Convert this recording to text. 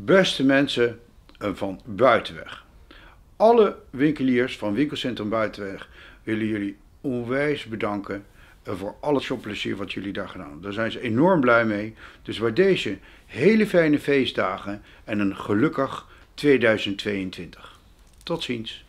Beste mensen eh, van Buitenweg. Alle winkeliers van Winkelcentrum Buitenweg willen jullie onwijs bedanken eh, voor al het shopplezier wat jullie daar gedaan hebben. Daar zijn ze enorm blij mee. Dus waar deze hele fijne feestdagen en een gelukkig 2022. Tot ziens.